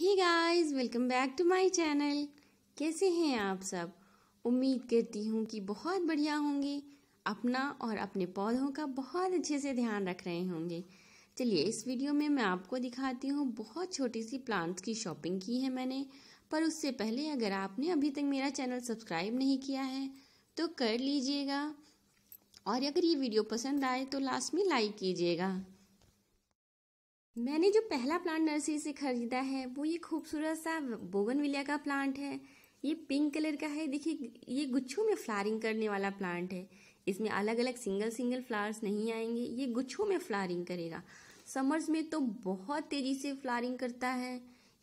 he guys welcome back to my channel कैसे हैं आप सब उम्मीद करती हूँ कि बहुत बढ़िया होंगे अपना और अपने पौधों का बहुत अच्छे से ध्यान रख रहे होंगे चलिए इस वीडियो में मैं आपको दिखाती हूँ बहुत छोटी सी प्लांट्स की शॉपिंग की है मैंने पर उससे पहले अगर आपने अभी तक मेरा चैनल सब्सक्राइब नहीं किया है तो कर लीजिएगा और अगर ये वीडियो पसंद आए तो लास्ट में लाइक कीजिएगा मैंने जो पहला प्लांट नर्सरी से खरीदा है वो ये खूबसूरत सा बोगनविलिया का प्लांट है ये पिंक कलर का है देखिए ये गुच्छों में फ्लारिंग करने वाला प्लांट है इसमें अलग अलग सिंगल सिंगल फ्लावर्स नहीं आएंगे ये गुच्छों में फ्लारिंग करेगा समर्स में तो बहुत तेज़ी से फ्लारिंग करता है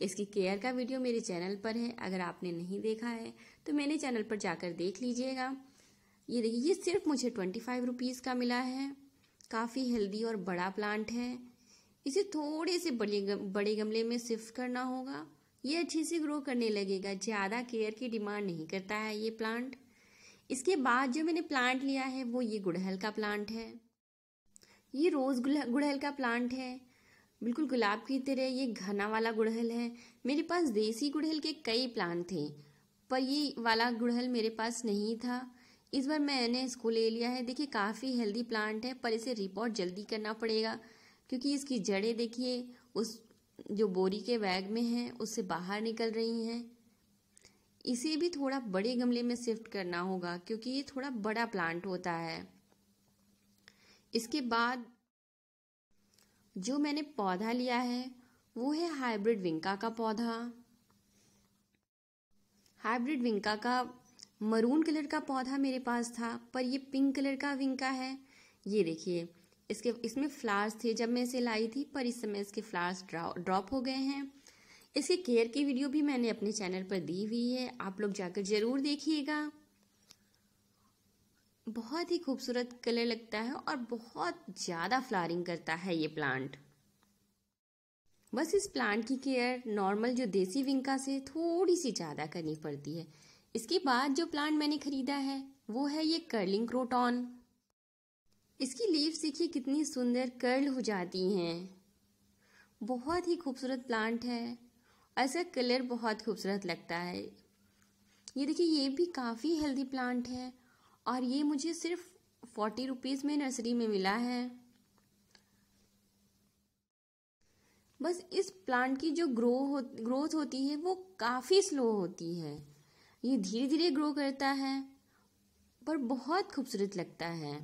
इसकी केयर का वीडियो मेरे चैनल पर है अगर आपने नहीं देखा है तो मेरे चैनल पर जाकर देख लीजिएगा ये देखिए ये सिर्फ मुझे ट्वेंटी फाइव रुपीज़ का मिला है काफ़ी हेल्दी और बड़ा प्लांट है इसे थोड़े से बड़े गम, बड़े गमले में शिफ्ट करना होगा ये अच्छे से ग्रो करने लगेगा ज़्यादा केयर की डिमांड नहीं करता है ये प्लांट इसके बाद जो मैंने प्लांट लिया है वो ये गुड़हल का प्लांट है ये रोज़ गुड़हल का प्लांट है बिल्कुल गुलाब की तरह ये घना वाला गुड़हल है मेरे पास देसी गुड़हल के कई प्लांट थे पर ये वाला गुड़हल मेरे पास नहीं था इस बार मैंने इसको ले लिया है देखिए काफ़ी हेल्दी प्लांट है पर इसे रिपोर्ट जल्दी करना पड़ेगा क्योंकि इसकी जड़ें देखिए उस जो बोरी के बैग में हैं उससे बाहर निकल रही हैं इसे भी थोड़ा बड़े गमले में शिफ्ट करना होगा क्योंकि ये थोड़ा बड़ा प्लांट होता है इसके बाद जो मैंने पौधा लिया है वो है हाइब्रिड विंका का पौधा हाइब्रिड विंका का मरून कलर का पौधा मेरे पास था पर ये पिंक कलर का विंका है ये देखिए इसके इसमें फ्लावर्स थे जब मैं इसे लाई थी पर इस समय इसके फ्लावर्स ड्रॉप हो गए हैं इसकी केयर की वीडियो भी मैंने अपने चैनल पर दी हुई है आप लोग जाकर ज़रूर देखिएगा बहुत ही खूबसूरत कलर लगता है और बहुत ज़्यादा फ्लावरिंग करता है ये प्लांट बस इस प्लांट की केयर नॉर्मल जो देसी विंका से थोड़ी सी ज़्यादा करनी पड़ती है इसके बाद जो प्लांट मैंने खरीदा है वो है ये कर्लिंग क्रोटॉन इसकी लीव्स देखिए कितनी सुंदर कर्ल हो जाती हैं बहुत ही खूबसूरत प्लांट है और इसका कलर बहुत खूबसूरत लगता है ये देखिए ये भी काफ़ी हेल्दी प्लांट है और ये मुझे सिर्फ फोर्टी रुपीज़ में नर्सरी में मिला है बस इस प्लांट की जो ग्रो हो ग्रोथ होती है वो काफ़ी स्लो होती है ये धीरे धीरे ग्रो करता है पर बहुत खूबसूरत लगता है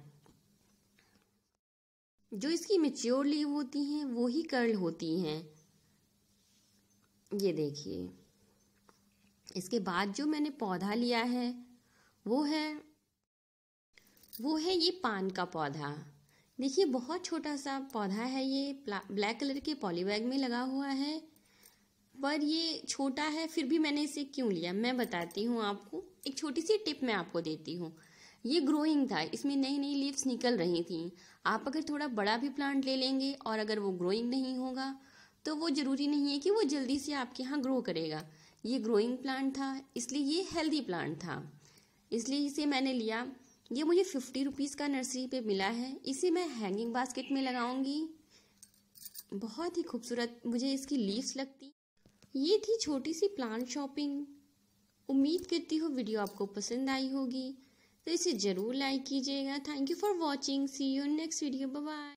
जो इसकी मेच्योर लीव होती हैं वो ही कर्ल होती हैं ये देखिए इसके बाद जो मैंने पौधा लिया है वो है वो है ये पान का पौधा देखिए बहुत छोटा सा पौधा है ये ब्लैक कलर के पॉलीबैग में लगा हुआ है पर ये छोटा है फिर भी मैंने इसे क्यों लिया मैं बताती हूँ आपको एक छोटी सी टिप मैं आपको देती हूँ ये ग्रोइंग था इसमें नई नई लीव्स निकल रही थी आप अगर थोड़ा बड़ा भी प्लांट ले लेंगे और अगर वो ग्रोइंग नहीं होगा तो वो ज़रूरी नहीं है कि वो जल्दी से आपके यहाँ ग्रो करेगा ये ग्रोइंग प्लांट था इसलिए ये हेल्दी प्लांट था इसलिए इसे मैंने लिया ये मुझे फिफ्टी रुपीज़ का नर्सरी पे मिला है इसे मैं हैंगिंग बास्केट में लगाऊंगी बहुत ही खूबसूरत मुझे इसकी लीव्स लगती ये थी छोटी सी प्लांट शॉपिंग उम्मीद करती हूँ वीडियो आपको पसंद आई होगी तो इसे ज़रूर लाइक कीजिएगा thank you for watching see you next video bye